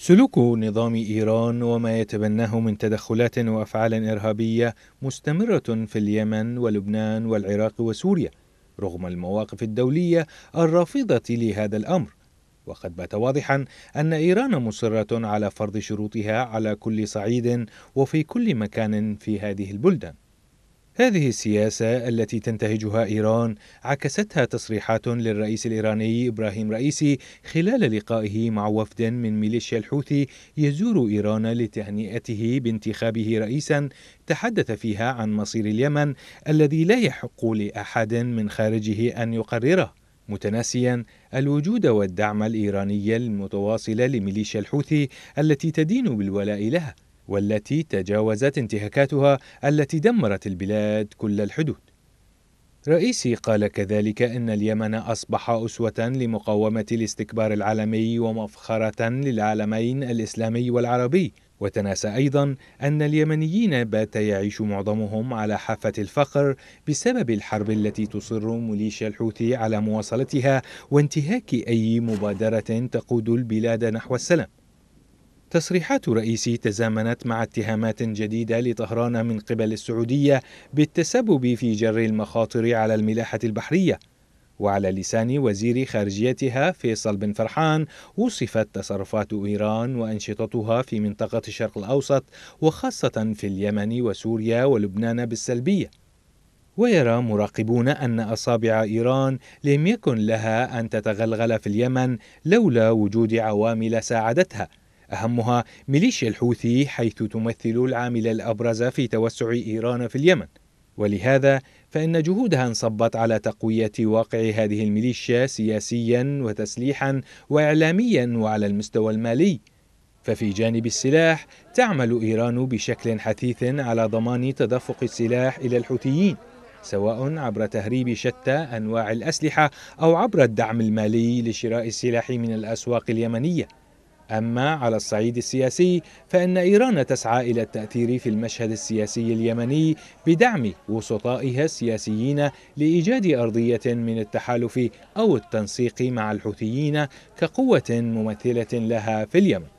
سلوك نظام إيران وما يتبناه من تدخلات وأفعال إرهابية مستمرة في اليمن ولبنان والعراق وسوريا رغم المواقف الدولية الرافضة لهذا الأمر وقد بات واضحا أن إيران مصرة على فرض شروطها على كل صعيد وفي كل مكان في هذه البلدان هذه السياسة التي تنتهجها إيران عكستها تصريحات للرئيس الإيراني إبراهيم رئيسي خلال لقائه مع وفد من ميليشيا الحوثي يزور إيران لتهنئته بانتخابه رئيسا تحدث فيها عن مصير اليمن الذي لا يحق لأحد من خارجه أن يقرره متناسيا الوجود والدعم الإيراني المتواصل لميليشيا الحوثي التي تدين بالولاء لها والتي تجاوزت انتهاكاتها التي دمرت البلاد كل الحدود رئيسي قال كذلك ان اليمن اصبح اسوه لمقاومه الاستكبار العالمي ومفخره للعالمين الاسلامي والعربي وتناسى ايضا ان اليمنيين بات يعيش معظمهم على حافه الفقر بسبب الحرب التي تصر ميليشيا الحوثي على مواصلتها وانتهاك اي مبادره تقود البلاد نحو السلام تصريحات رئيسي تزامنت مع اتهامات جديدة لطهران من قبل السعودية بالتسبب في جر المخاطر على الملاحة البحرية وعلى لسان وزير خارجيتها فيصل بن فرحان وصفت تصرفات إيران وأنشطتها في منطقة الشرق الأوسط وخاصة في اليمن وسوريا ولبنان بالسلبية ويرى مراقبون أن أصابع إيران لم يكن لها أن تتغلغل في اليمن لولا وجود عوامل ساعدتها أهمها ميليشيا الحوثي حيث تمثل العامل الأبرز في توسع إيران في اليمن ولهذا فإن جهودها انصبت على تقوية واقع هذه الميليشيا سياسيا وتسليحا وإعلاميا وعلى المستوى المالي ففي جانب السلاح تعمل إيران بشكل حثيث على ضمان تدفق السلاح إلى الحوثيين سواء عبر تهريب شتى أنواع الأسلحة أو عبر الدعم المالي لشراء السلاح من الأسواق اليمنية أما على الصعيد السياسي فإن إيران تسعى إلى التأثير في المشهد السياسي اليمني بدعم وسطائها السياسيين لإيجاد أرضية من التحالف أو التنسيق مع الحوثيين كقوة ممثلة لها في اليمن